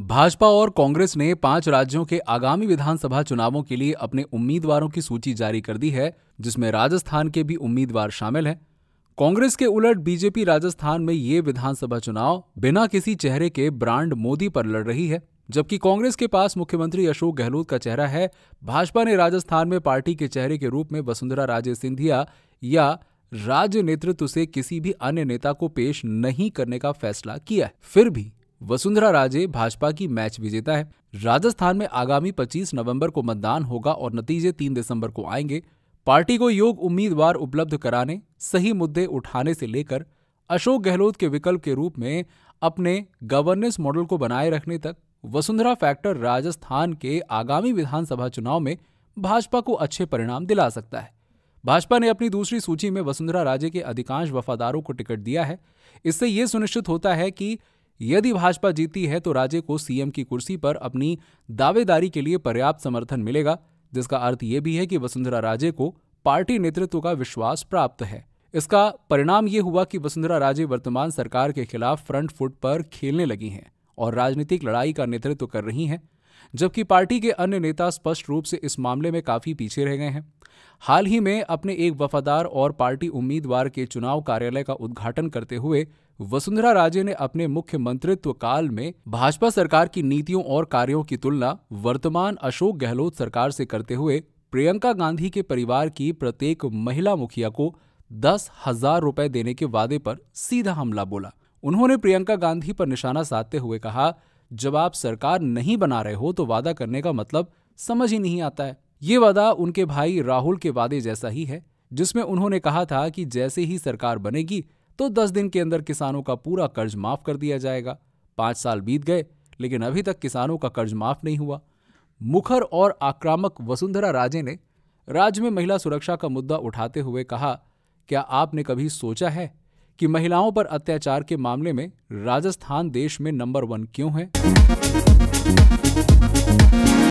भाजपा और कांग्रेस ने पांच राज्यों के आगामी विधानसभा चुनावों के लिए अपने उम्मीदवारों की सूची जारी कर दी है जिसमें राजस्थान के भी उम्मीदवार शामिल हैं कांग्रेस के उलट बीजेपी राजस्थान में ये विधानसभा चुनाव बिना किसी चेहरे के ब्रांड मोदी पर लड़ रही है जबकि कांग्रेस के पास मुख्यमंत्री अशोक गहलोत का चेहरा है भाजपा ने राजस्थान में पार्टी के चेहरे के रूप में वसुंधरा राजे सिंधिया या राज्य नेतृत्व से किसी भी अन्य नेता को पेश नहीं करने का फैसला किया है फिर भी वसुंधरा राजे भाजपा की मैच विजेता है राजस्थान में आगामी 25 नवंबर को मतदान होगा और नतीजे 3 दिसंबर को आएंगे पार्टी को योग उम्मीदवार उपलब्ध कराने सही मुद्दे उठाने से लेकर अशोक गहलोत के विकल्प के रूप में अपने गवर्नेंस मॉडल को बनाए रखने तक वसुंधरा फैक्टर राजस्थान के आगामी विधानसभा चुनाव में भाजपा को अच्छे परिणाम दिला सकता है भाजपा ने अपनी दूसरी सूची में वसुंधरा राजे के अधिकांश वफादारों को टिकट दिया है इससे ये सुनिश्चित होता है कि यदि भाजपा जीती है तो राजे को सीएम की कुर्सी पर अपनी दावेदारी के लिए पर्याप्त समर्थन मिलेगा जिसका अर्थ ये भी है कि वसुंधरा राजे को पार्टी नेतृत्व का विश्वास प्राप्त है इसका परिणाम ये हुआ कि वसुंधरा राजे वर्तमान सरकार के खिलाफ फ्रंट फुट पर खेलने लगी हैं और राजनीतिक लड़ाई का नेतृत्व कर रही हैं जबकि पार्टी के अन्य नेता स्पष्ट रूप से इस मामले में काफी पीछे रह गए हैं हाल ही में अपने एक वफादार और पार्टी उम्मीदवार के चुनाव कार्यालय का उद्घाटन करते हुए वसुंधरा राजे ने अपने मुख्यमंत्रित्व काल में भाजपा सरकार की नीतियों और कार्यों की तुलना वर्तमान अशोक गहलोत सरकार से करते हुए प्रियंका गांधी के परिवार की प्रत्येक महिला मुखिया को दस हजार रुपए देने के वादे पर सीधा हमला बोला उन्होंने प्रियंका गांधी पर निशाना साधते हुए कहा जब आप सरकार नहीं बना रहे हो तो वादा करने का मतलब समझ ही नहीं आता है ये वादा उनके भाई राहुल के वादे जैसा ही है जिसमें उन्होंने कहा था कि जैसे ही सरकार बनेगी तो दस दिन के अंदर किसानों का पूरा कर्ज माफ कर दिया जाएगा पांच साल बीत गए लेकिन अभी तक किसानों का कर्ज माफ नहीं हुआ मुखर और आक्रामक वसुंधरा राजे ने राज्य में महिला सुरक्षा का मुद्दा उठाते हुए कहा क्या आपने कभी सोचा है कि महिलाओं पर अत्याचार के मामले में राजस्थान देश में नंबर वन क्यों है